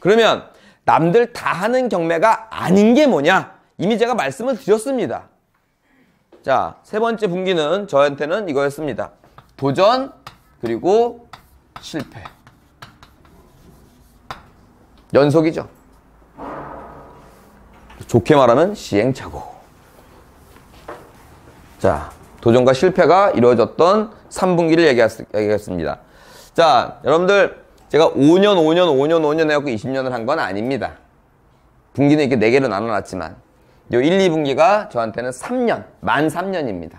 그러면 남들 다 하는 경매가 아닌 게 뭐냐? 이미 제가 말씀을 드렸습니다. 자, 세 번째 분기는 저한테는 이거였습니다. 도전, 그리고 실패. 연속이죠. 좋게 말하면 시행착오. 자, 도전과 실패가 이루어졌던 3분기를 얘기했, 얘기했습니다. 자, 여러분들 제가 5년, 5년, 5년, 5년 해갖고 20년을 한 건 아닙니다. 분기는 이렇게 4개로 나눠놨지만 요 1, 2분기가 저한테는 3년, 만 3년입니다.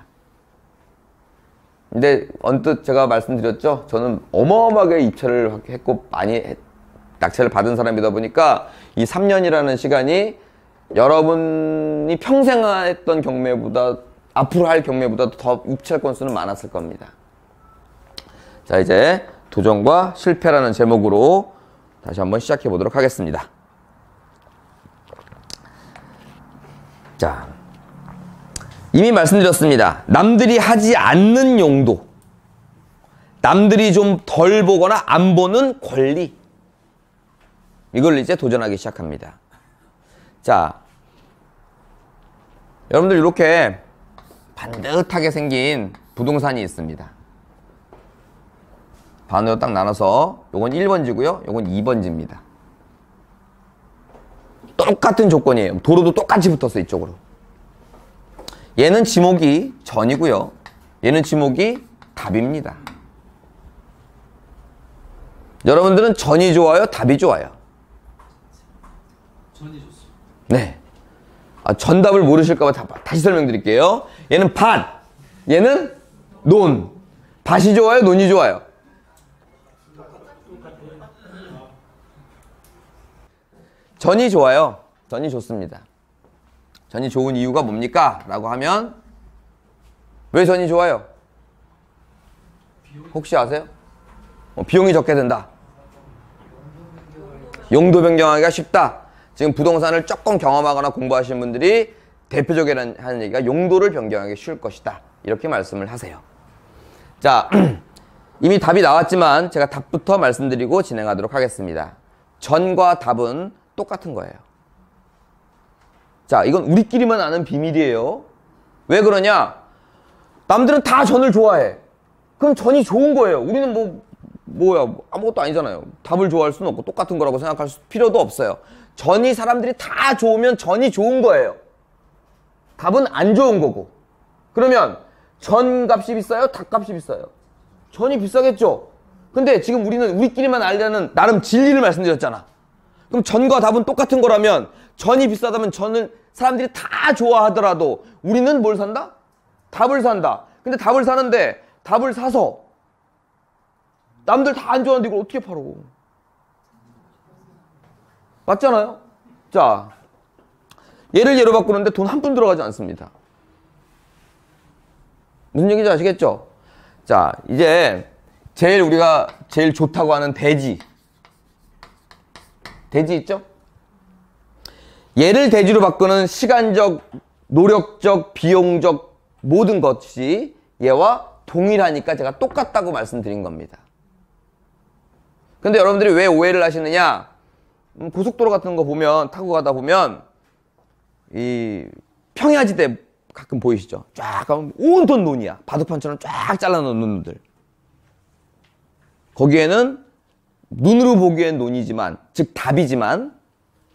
근데 언뜻 제가 말씀드렸죠? 저는 어마어마하게 입찰을 했고 많이 낙찰을 받은 사람이다 보니까 이 3년이라는 시간이 여러분이 평생 했던 경매보다 앞으로 할 경매보다 더 입찰 건수는 많았을 겁니다. 자 이제 도전과 실패라는 제목으로 다시 한번 시작해 보도록 하겠습니다. 자, 이미 말씀드렸습니다. 남들이 하지 않는 용도. 남들이 좀 덜 보거나 안 보는 권리. 이걸 이제 도전하기 시작합니다. 자, 여러분들 이렇게 반듯하게 생긴 부동산이 있습니다. 반으로 딱 나눠서 요건 1번지고요. 요건 2번지입니다. 똑같은 조건이에요. 도로도 똑같이 붙었어 이쪽으로. 얘는 지목이 전이고요. 얘는 지목이 답입니다. 여러분들은 전이 좋아요? 답이 좋아요? 전이 좋습니다. 네. 아, 전답을 모르실까봐 다시 설명드릴게요. 얘는 밭. 얘는 논. 밭이 좋아요? 논이 좋아요? 전이 좋아요. 전이 좋습니다. 전이 좋은 이유가 뭡니까? 라고 하면 왜 전이 좋아요? 혹시 아세요? 어, 비용이 적게 든다. 용도 변경하기가 쉽다. 지금 부동산을 조금 경험하거나 공부하신 분들이 대표적이라는 하는 얘기가 용도를 변경하기 쉬울 것이다. 이렇게 말씀을 하세요. 자, 이미 답이 나왔지만 제가 답부터 말씀드리고 진행하도록 하겠습니다. 전과 답은 똑같은 거예요. 자, 이건 우리끼리만 아는 비밀이에요. 왜 그러냐? 남들은 다 전을 좋아해. 그럼 전이 좋은 거예요. 우리는 뭐, 뭐야, 뭐 아무것도 아니잖아요. 답을 좋아할 수는 없고 똑같은 거라고 생각할 필요도 없어요. 전이 사람들이 다 좋으면 전이 좋은 거예요. 답은 안 좋은 거고. 그러면 전 값이 비싸요? 닭 값이 비싸요? 전이 비싸겠죠? 근데 지금 우리는 우리끼리만 알려는 나름 진리를 말씀드렸잖아. 그럼 전과 답은 똑같은 거라면 전이 비싸다면 전을 사람들이 다 좋아하더라도 우리는 뭘 산다? 답을 산다. 근데 답을 사는데 답을 사서 남들 다 안 좋아하는데 이걸 어떻게 팔어? 맞잖아요? 자, 예를 예로 바꾸는데 돈 한 푼 들어가지 않습니다. 무슨 얘기인지 아시겠죠? 자, 이제 제일 우리가 제일 좋다고 하는 돼지. 돼지 있죠? 얘를 대지로 바꾸는 시간적, 노력적, 비용적 모든 것이 얘와 동일하니까 제가 똑같다고 말씀드린 겁니다. 근데 여러분들이 왜 오해를 하시느냐? 음, 고속도로 같은 거 보면 타고 가다 보면 이 평야지대 가끔 보이시죠? 쫙 가면 온통 논이야. 바둑판처럼 쫙 잘라놓은 논들. 거기에는 눈으로 보기엔 논이지만 즉 답이지만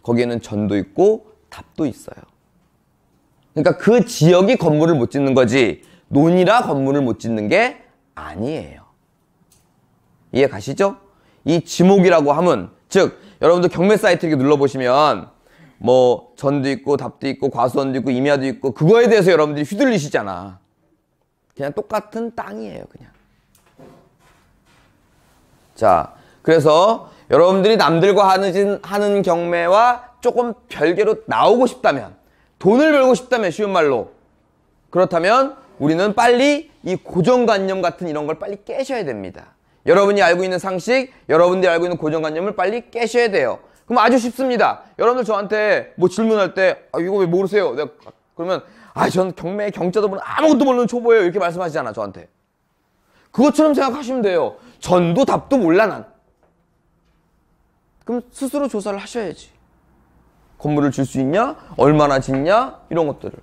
거기에는 전도 있고 답도 있어요. 그러니까 그 지역이 건물을 못 짓는 거지 논이라 건물을 못 짓는 게 아니에요. 이해 가시죠? 이 지목이라고 함은 즉 여러분들 경매 사이트 이렇게 눌러보시면 뭐 전도 있고 답도 있고 과수원도 있고 임야도 있고 그거에 대해서 여러분들이 휘둘리시잖아. 그냥 똑같은 땅이에요 그냥. 자 그래서 여러분들이 남들과 하는, 하는 경매와 조금 별개로 나오고 싶다면 돈을 벌고 싶다면 쉬운 말로 그렇다면 우리는 빨리 이 고정관념 같은 이런 걸 빨리 깨셔야 됩니다. 여러분이 알고 있는 상식, 여러분들이 알고 있는 고정관념을 빨리 깨셔야 돼요. 그럼 아주 쉽습니다. 여러분들 저한테 뭐 질문할 때 아, 이거 왜 모르세요? 내가 아, 그러면 아, 전 경매 경자도 모르는 아무것도 모르는 초보예요. 이렇게 말씀하시잖아, 저한테. 그것처럼 생각하시면 돼요. 전도 답도 몰라 난. 그럼 스스로 조사를 하셔야지. 건물을 줄 수 있냐? 얼마나 짓냐? 이런 것들을.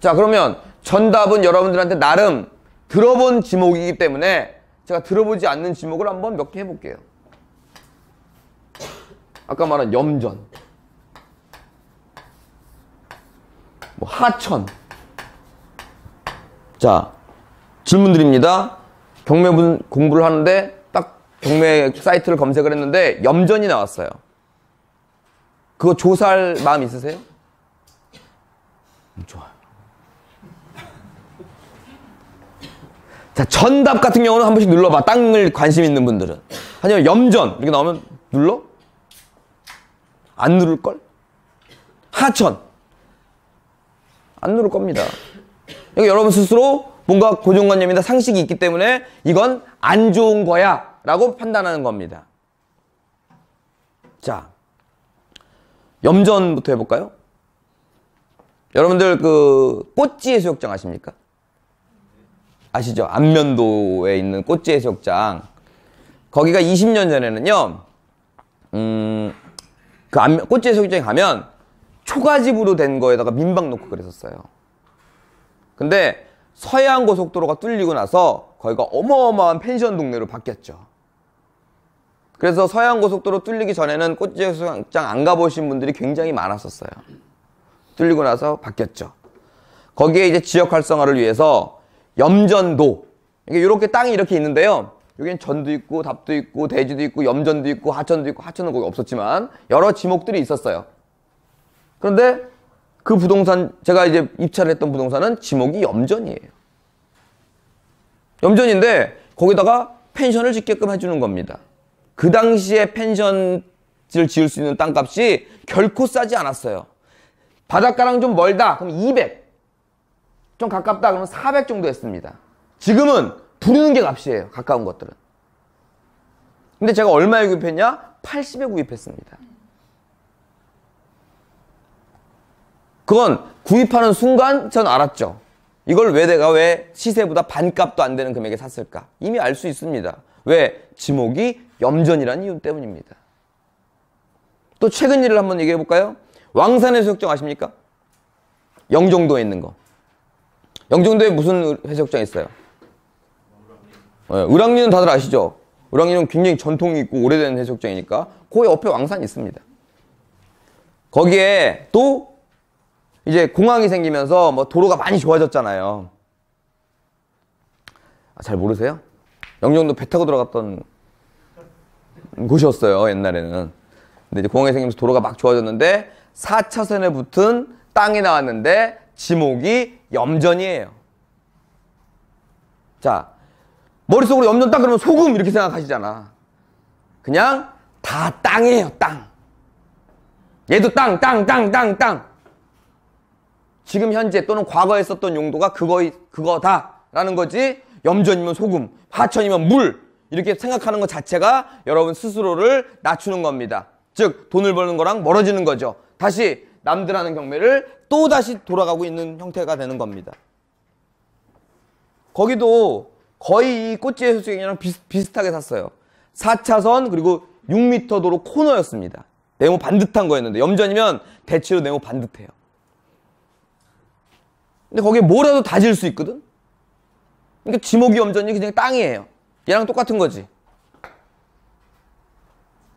자, 그러면 전답은 여러분들한테 나름 들어본 지목이기 때문에 제가 들어보지 않는 지목을 한번 몇 개 해볼게요. 아까 말한 염전. 뭐 하천. 자, 질문 드립니다. 경매분 공부를 하는데 경매 사이트를 검색을 했는데 염전이 나왔어요. 그거 조사할 마음 있으세요? 좋아요. 자, 전답 같은 경우는 한 번씩 눌러봐. 땅을 관심 있는 분들은. 아니면 염전 이렇게 나오면 눌러? 안 누를걸? 하천. 안 누를 겁니다. 그러니까 여러분 스스로 뭔가 고정관념이나 상식이 있기 때문에 이건 안 좋은 거야. 라고 판단하는 겁니다. 자, 염전부터 해볼까요? 여러분들 그 꽃지 해수욕장 아십니까? 아시죠? 안면도에 있는 꽃지 해수욕장 거기가 20년 전에는요 음, 그 안면, 꽃지 해수욕장에 가면 초가집으로 된 거에다가 민박 놓고 그랬었어요 근데 서해안 고속도로가 뚫리고 나서 거기가 어마어마한 펜션 동네로 바뀌었죠 그래서 서해안고속도로 뚫리기 전에는 꽃제역수영장안 가보신 분들이 굉장히 많았었어요. 뚫리고 나서 바뀌었죠. 거기에 이제 지역 활성화를 위해서 염전도 이게 이렇게 땅이 이렇게 있는데요. 여기는 전도 있고 답도 있고 대지도 있고 염전도 있고 하천도 있고 하천은 거기 없었지만 여러 지목들이 있었어요. 그런데 그 부동산 제가 이제 입찰을 했던 부동산은 지목이 염전이에요. 염전인데 거기다가 펜션을 짓게끔 해주는 겁니다. 그 당시에 펜션을 지을 수 있는 땅값이 결코 싸지 않았어요. 바닷가랑 좀 멀다. 그럼 200. 좀 가깝다. 그러면 400 정도 했습니다. 지금은 부르는 게 값이에요. 가까운 것들은. 근데 제가 얼마에 구입했냐? 80에 구입했습니다. 그건 구입하는 순간 전 알았죠. 이걸 왜 내가 왜 시세보다 반값도 안 되는 금액에 샀을까? 이미 알 수 있습니다. 왜? 지목이 염전이라는 이유 때문입니다. 또 최근 일을 한번 얘기해 볼까요? 왕산의 해수욕 아십니까? 영종도에 있는 거. 영종도에 무슨 해수장 있어요? 네, 을왕리는 다들 아시죠? 을왕리는 굉장히 전통이 있고 오래된 해수장이니까그 옆에 왕산이 있습니다. 거기에 또 이제 공항이 생기면서 뭐 도로가 많이 좋아졌잖아요. 아, 잘 모르세요? 영종도 배 타고 들어갔던 곳이었어요 옛날에는 근데 이제 공항이 생기면서 도로가 막 좋아졌는데 4차선에 붙은 땅이 나왔는데 지목이 염전이에요 자 머릿속으로 염전 땅 그러면 소금 이렇게 생각하시잖아 그냥 다 땅이에요 땅 얘도 땅 땅, 땅, 땅, 땅. 지금 현재 또는 과거에 썼던 용도가 그거, 그거다라는 거지. 염전이면 소금, 화천이면 물. 이렇게 생각하는 것 자체가 여러분 스스로를 낮추는 겁니다. 즉 돈을 버는 거랑 멀어지는 거죠. 다시 남들 하는 경매를 또 다시 돌아가고 있는 형태가 되는 겁니다. 거기도 거의 이꽃지 해수욕이랑 비슷하게 샀어요. 4차선 그리고 6m 도로 코너였습니다. 네모 반듯한 거였는데 염전이면 대체로 네모 반듯해요. 근데 거기에 뭐라도 다질 수 있거든? 그러니까 지목이 염전이 그냥 땅이에요. 얘랑 똑같은 거지.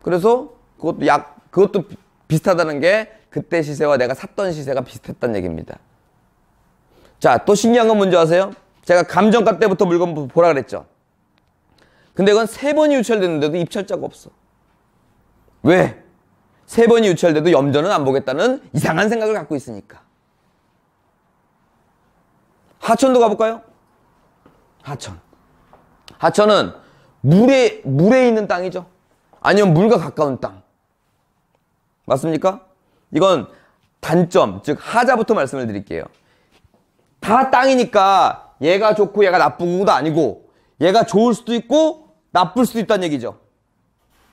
그래서 그것도 약 그것도 비슷하다는 게 그때 시세와 내가 샀던 시세가 비슷했다는 얘기입니다. 자, 또 신기한 건 뭔지 아세요? 제가 감정가 때부터 물건 보라 그랬죠. 근데 이건 세 번이 유찰됐는데도 입찰자가 없어. 왜? 세 번이 유찰돼도 염전은 안 보겠다는 이상한 생각을 갖고 있으니까. 하천도 가볼까요? 하천. 하천은 물에, 물에 있는 땅이죠. 아니면 물과 가까운 땅. 맞습니까? 이건 단점, 즉 하자부터 말씀을 드릴게요. 다 땅이니까 얘가 좋고 얘가 나쁘고도 아니고 얘가 좋을 수도 있고 나쁠 수도 있다는 얘기죠.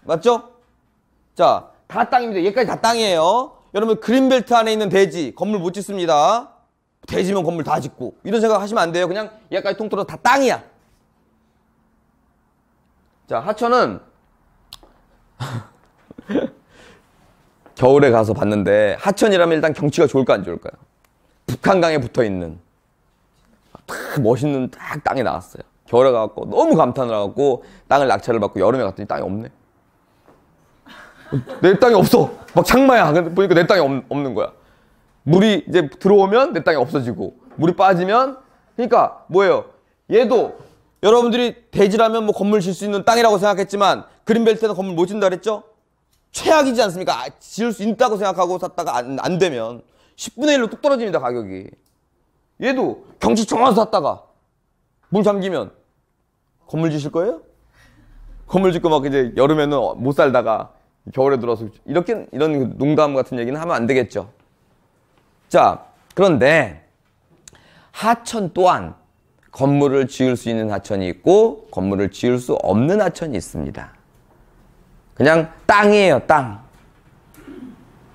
맞죠? 자, 다 땅입니다. 얘까지 다 땅이에요. 여러분 그린벨트 안에 있는 대지 건물 못 짓습니다. 대지면 건물 다 짓고 이런 생각 하시면 안 돼요. 그냥 얘까지 통틀어 다 땅이야. 자, 하천은 겨울에 가서 봤는데 하천이라면 일단 경치가 좋을까 안 좋을까요? 북한강에 붙어 있는 딱 멋있는 딱 땅이 나왔어요. 겨울에 가서 너무 감탄을 하고 땅을 낙찰을 받고 여름에 갔더니 땅이 없네. 내 땅이 없어. 막 장마야. 근데 보니까 내 땅이 없, 없는 거야. 물이 이제 들어오면 내 땅이 없어지고 물이 빠지면 그러니까 뭐예요? 얘도 여러분들이 대지라면 뭐 건물 질수 있는 땅이라고 생각했지만 그린벨트에서 건물 못 뭐 진다 그랬죠? 최악이지 않습니까? 아, 지을 수 있다고 생각하고 샀다가 안, 안 되면 10분의 1로 뚝 떨어집니다 가격이 얘도 경치 좋아서 샀다가 물 잠기면 건물 지실 거예요? 건물 짓고 막 이제 여름에는 못 살다가 겨울에 들어서 이렇게 이런 농담 같은 얘기는 하면 안 되겠죠 자 그런데 하천 또한 건물을 지을 수 있는 하천이 있고 건물을 지을 수 없는 하천이 있습니다. 그냥 땅이에요, 땅.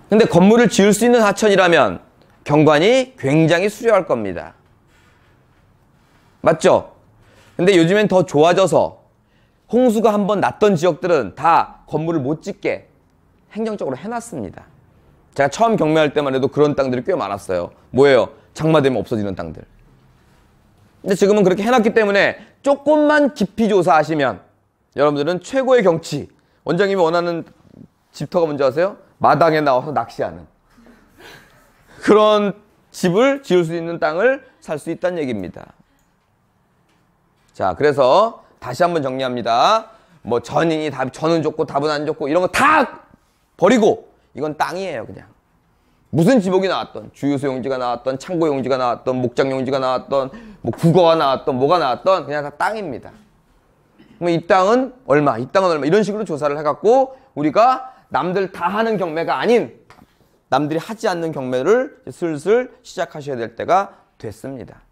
근데 건물을 지을 수 있는 하천이라면 경관이 굉장히 수려할 겁니다. 맞죠? 근데 요즘엔 더 좋아져서 홍수가 한번 났던 지역들은 다 건물을 못 짓게 행정적으로 해놨습니다. 제가 처음 경매할 때만 해도 그런 땅들이 꽤 많았어요. 뭐예요? 장마되면 없어지는 땅들. 근데 지금은 그렇게 해놨기 때문에 조금만 깊이 조사하시면 여러분들은 최고의 경치 원장님이 원하는 집터가 뭔지 아세요? 마당에 나와서 낚시하는 그런 집을 지을 수 있는 땅을 살 수 있다는 얘기입니다. 자, 그래서 다시 한번 정리합니다. 뭐 전인이 답, 저는 좋고 답은 안 좋고 이런 거 다 버리고 이건 땅이에요, 그냥. 무슨 지목이 나왔던 주유소 용지가 나왔던 창고 용지가 나왔던 목장 용지가 나왔던 뭐 국어가 나왔던 뭐가 나왔던 그냥 다 땅입니다. 그럼 이 땅은 얼마, 이 땅은 얼마 이런 식으로 조사를 해갖고 우리가 남들 다 하는 경매가 아닌 남들이 하지 않는 경매를 슬슬 시작하셔야 될 때가 됐습니다.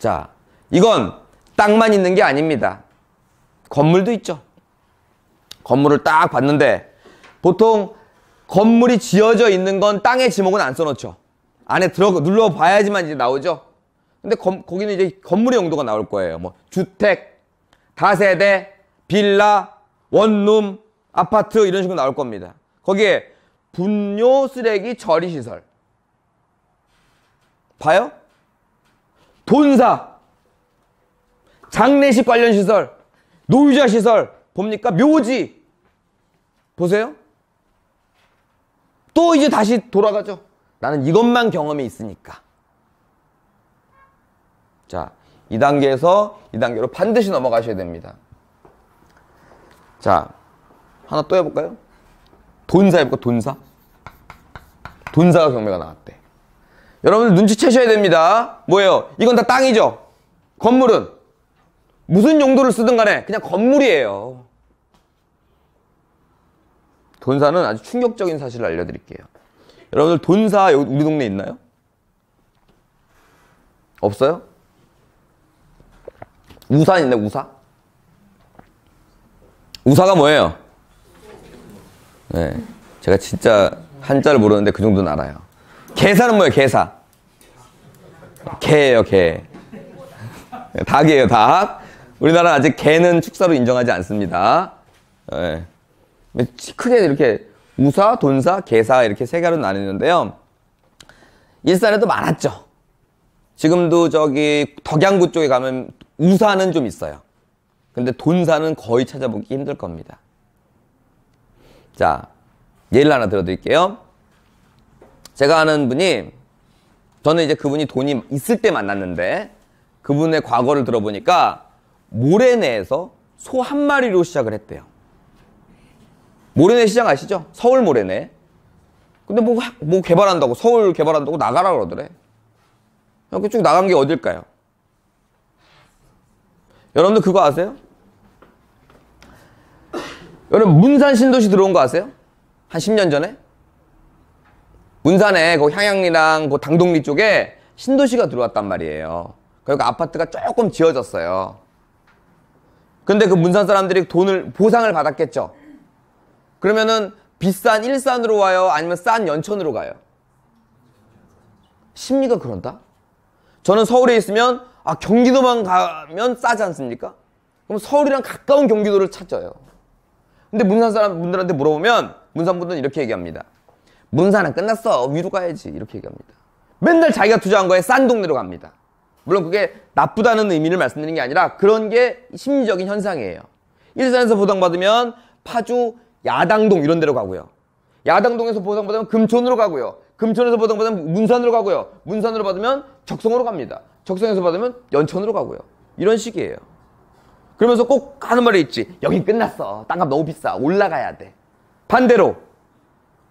자, 이건 땅만 있는 게 아닙니다. 건물도 있죠. 건물을 딱 봤는데 보통 건물이 지어져 있는 건 땅의 지목은 안 써놓죠. 안에 들어 눌러봐야지만 이제 나오죠. 근데 거, 거기는 이제 건물의 용도가 나올 거예요. 뭐 주택, 다세대, 빌라, 원룸, 아파트 이런 식으로 나올 겁니다. 거기에 분뇨, 쓰레기, 처리 시설. 봐요? 본사 장례식 관련 시설, 노유자 시설, 봅니까? 묘지. 보세요. 또 이제 다시 돌아가죠. 나는 이것만 경험이 있으니까. 자, 이단계에서이단계로 반드시 넘어가셔야 됩니다. 자, 하나 또 해볼까요? 돈사 해볼까? 돈사? 돈사가 경매가 나왔대. 여러분들 눈치채셔야 됩니다. 뭐예요? 이건 다 땅이죠? 건물은? 무슨 용도를 쓰든 간에 그냥 건물이에요. 돈사는 아주 충격적인 사실을 알려드릴게요. 여러분들 돈사 우리 동네 있나요? 없어요? 우산 있네 우사? 우사가 뭐예요? 네, 제가 진짜 한자를 모르는데 그 정도는 알아요. 개사는 뭐예요? 개사. 개예요 개. 네, 닭이에요 닭. 우리나라 아직 개는 축사로 인정하지 않습니다. 네. 크게 이렇게 우사, 돈사, 계사 이렇게 세 개로 나뉘는데요. 일산에도 많았죠. 지금도 저기 덕양구 쪽에 가면 우사는 좀 있어요. 근데 돈사는 거의 찾아보기 힘들 겁니다. 자, 예를 하나 들어드릴게요. 제가 아는 분이 저는 이제 그분이 돈이 있을 때 만났는데 그분의 과거를 들어보니까 모래내에서 소 한 마리로 시작을 했대요. 모래내 시장 아시죠? 서울 모래내. 근데 뭐, 뭐 개발한다고, 서울 개발한다고 나가라 그러더래. 이렇게 쭉 나간 게 어딜까요? 여러분들 그거 아세요? 여러분 문산 신도시 들어온 거 아세요? 한 10년 전에? 문산에 그 향양리랑 그 당동리 쪽에 신도시가 들어왔단 말이에요. 그러니 아파트가 조금 지어졌어요. 근데 그 문산 사람들이 돈을 보상을 받았겠죠. 그러면은 비싼 일산으로 와요? 아니면 싼 연천으로 가요? 심리가 그런다? 저는 서울에 있으면 아 경기도만 가면 싸지 않습니까? 그럼 서울이랑 가까운 경기도를 찾죠요 근데 문산 사람 분들한테 물어보면 문산 분들은 이렇게 얘기합니다. 문산은 끝났어. 위로 가야지. 이렇게 얘기합니다. 맨날 자기가 투자한 거에 싼 동네로 갑니다. 물론 그게 나쁘다는 의미를 말씀드리는 게 아니라 그런 게 심리적인 현상이에요. 일산에서 보상받으면 파주 야당동 이런 데로 가고요. 야당동에서 보상받으면 금촌으로 가고요. 금촌에서 보상받으면 문산으로 가고요. 문산으로 받으면 적성으로 갑니다. 적성에서 받으면 연천으로 가고요. 이런 식이에요. 그러면서 꼭 하는 말이 있지. 여기 끝났어. 땅값 너무 비싸. 올라가야 돼. 반대로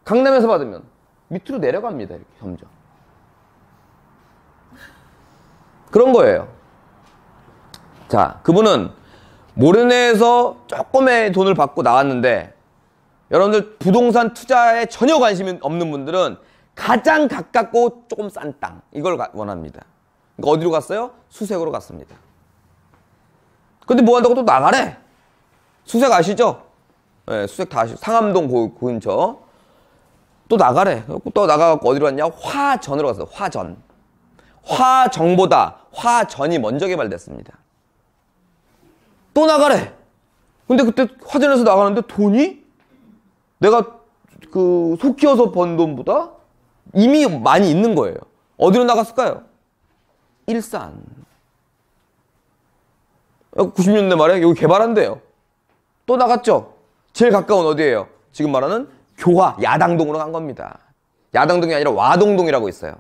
강남에서 받으면 밑으로 내려갑니다. 이렇게 점점. 그런 거예요. 자, 그분은 모르네에서 조금의 돈을 받고 나왔는데 여러분들 부동산 투자에 전혀 관심이 없는 분들은 가장 가깝고 조금 싼 땅 이걸 원합니다. 그러니까 어디로 갔어요? 수색으로 갔습니다. 근데 뭐 한다고 또 나가래? 수색 아시죠? 네, 수색 다 아시죠? 상암동 고, 고 근처 또 나가래. 또 나가갖고 어디로 갔냐? 화전으로 갔어요. 화전. 화정보다 화전이 먼저 개발됐습니다. 또 나가래. 근데 그때 화전에서 나가는데 돈이 내가 그 속키워서번 돈보다 이미 많이 있는 거예요. 어디로 나갔을까요? 일산. 90년대 어, 말에 여기 개발한대요. 또 나갔죠? 제일 가까운 어디예요? 지금 말하는 교화, 야당동으로 간 겁니다. 야당동이 아니라 와동동이라고 있어요.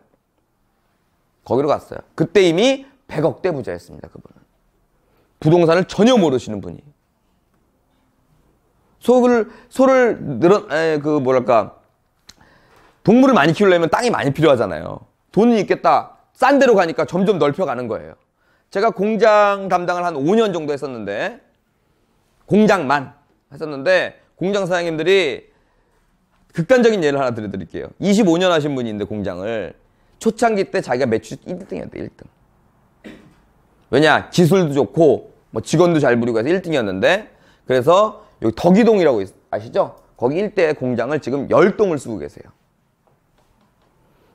거기로 갔어요. 그때 이미 100억대 부자였습니다, 그분은. 부동산을 전혀 모르시는 분이. 소를 소를 늘어 에, 그 뭐랄까 동물을 많이 키우려면 땅이 많이 필요하잖아요. 돈이 있겠다. 싼 데로 가니까 점점 넓혀가는 거예요. 제가 공장 담당을 한 5년 정도 했었는데 공장만 했었는데 공장 사장님들이 극단적인 예를 하나 드려드릴게요 25년 하신 분인데 공장을 초창기 때 자기가 매출 1등이었대 1등. 왜냐 기술도 좋고 뭐 직원도 잘 부리고 해서 1등이었는데 그래서 여기 덕이동이라고 아시죠? 거기 일대 공장을 지금 10동을 쓰고 계세요.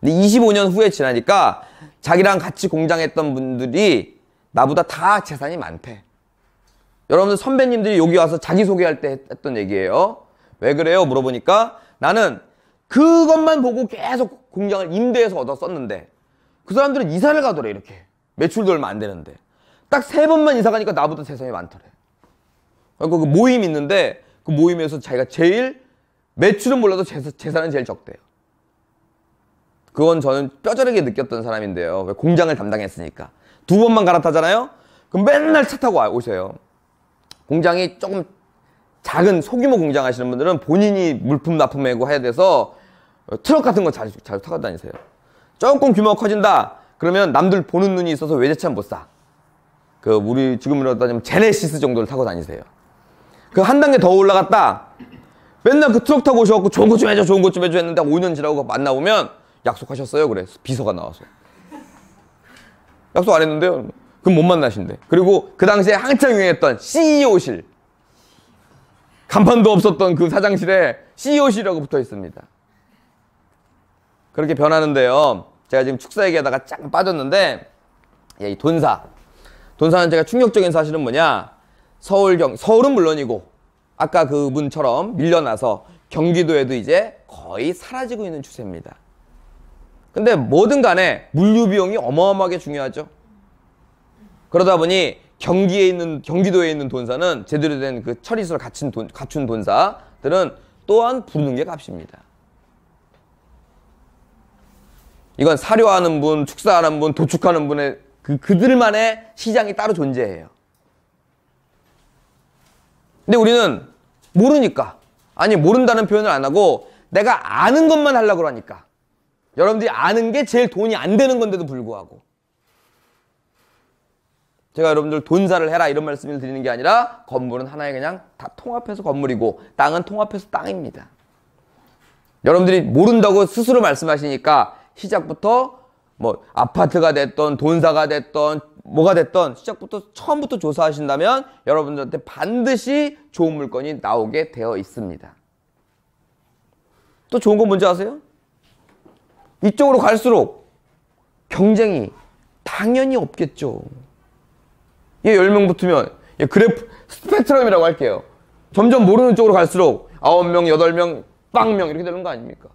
근데 25년 후에 지나니까 자기랑 같이 공장했던 분들이 나보다 다 재산이 많대. 여러분들 선배님들이 여기 와서 자기소개할 때 했던 얘기예요. 왜 그래요? 물어보니까 나는 그것만 보고 계속 공장을 임대해서 얻어 썼는데 그 사람들은 이사를 가더래 이렇게 매출도 얼마 안 되는데 딱 세 번만 이사 가니까 나보다 재산이 많더래 그러니까 그 모임 있는데 그 모임에서 자기가 제일 매출은 몰라도 재산, 은 제일 적대요. 그건 저는 뼈저리게 느꼈던 사람인데요. 왜 공장을 담당했으니까. 두 번만 갈아타잖아요? 그럼 맨날 차 타고 오세요. 공장이 조금 작은 소규모 공장 하시는 분들은 본인이 물품 납품하고 해야 돼서 어, 트럭 같은 거 자주, 자주 타고 다니세요. 조금 규모가 커진다? 그러면 남들 보는 눈이 있어서 외제차는 못 사. 그, 우리 지금이라도 따지면 제네시스 정도를 타고 다니세요. 그한 단계 더 올라갔다. 맨날 그 트럭 타고 오셔갖고 좋은 것 좀 해줘, 좋은 것 좀 해줘 했는데 5년 지라고 만나보면 약속하셨어요. 그래. 비서가 나와서. 약속 안 했는데요. 그럼 못 만나신대. 그리고 그 당시에 한창 유행했던 CEO실. 간판도 없었던 그 사장실에 CEO실이라고 붙어 있습니다. 그렇게 변하는데요. 제가 지금 축사 얘기하다가 쫙 빠졌는데, 예, 이 돈사. 돈사는 제가 충격적인 사실은 뭐냐. 서울 경 서울은 물론이고 아까 그 분처럼 밀려나서 경기도에도 이제 거의 사라지고 있는 추세입니다. 근데 뭐든 간에 물류 비용이 어마어마하게 중요하죠. 그러다 보니 경기에 있는 경기도에 있는 돈사는 제대로 된 그 처리수를 갖춘 돈 갖춘 돈사들은 또한 부르는 게 값입니다. 이건 사료하는 분, 축사하는 분, 도축하는 분의 그 그들만의 시장이 따로 존재해요. 근데 우리는 모르니까 아니 모른다는 표현을 안 하고 내가 아는 것만 하려고 하니까 그러니까. 여러분들이 아는 게 제일 돈이 안 되는 건데도 불구하고 제가 여러분들 돈사를 해라 이런 말씀을 드리는 게 아니라 건물은 하나의 그냥 다 통합해서 건물이고 땅은 통합해서 땅입니다. 여러분들이 모른다고 스스로 말씀하시니까 시작부터 뭐 아파트가 됐던 돈사가 됐던 뭐가 됐던 시작부터 처음부터 조사하신다면 여러분들한테 반드시 좋은 물건이 나오게 되어 있습니다. 또 좋은 건 뭔지 아세요? 이쪽으로 갈수록 경쟁이 당연히 없겠죠. 얘 10명 붙으면 얘 그래프 스펙트럼이라고 할게요. 점점 모르는 쪽으로 갈수록 9명, 8명, 빵 명 이렇게 되는 거 아닙니까?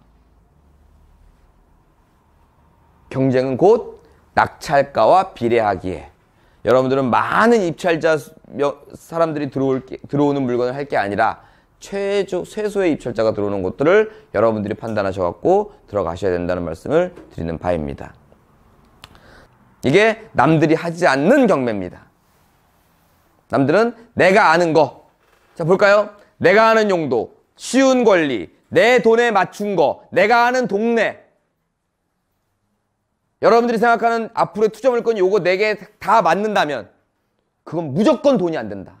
경쟁은 곧 낙찰가와 비례하기에 여러분들은 많은 입찰자 사람들이 들어올 게, 들어오는 물건을 할 게 아니라 최소 최소의 입찰자가 들어오는 것들을 여러분들이 판단하셔 갖고 들어가셔야 된다는 말씀을 드리는 바입니다. 이게 남들이 하지 않는 경매입니다. 남들은 내가 아는 거. 자, 볼까요? 내가 아는 용도, 쉬운 권리, 내 돈에 맞춘 거, 내가 아는 동네, 여러분들이 생각하는 앞으로의 투자 물건 요거 네 개 다 맞는다면 그건 무조건 돈이 안 된다.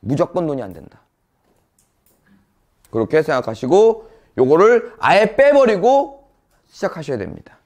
무조건 돈이 안 된다. 그렇게 생각하시고 요거를 아예 빼버리고 시작하셔야 됩니다.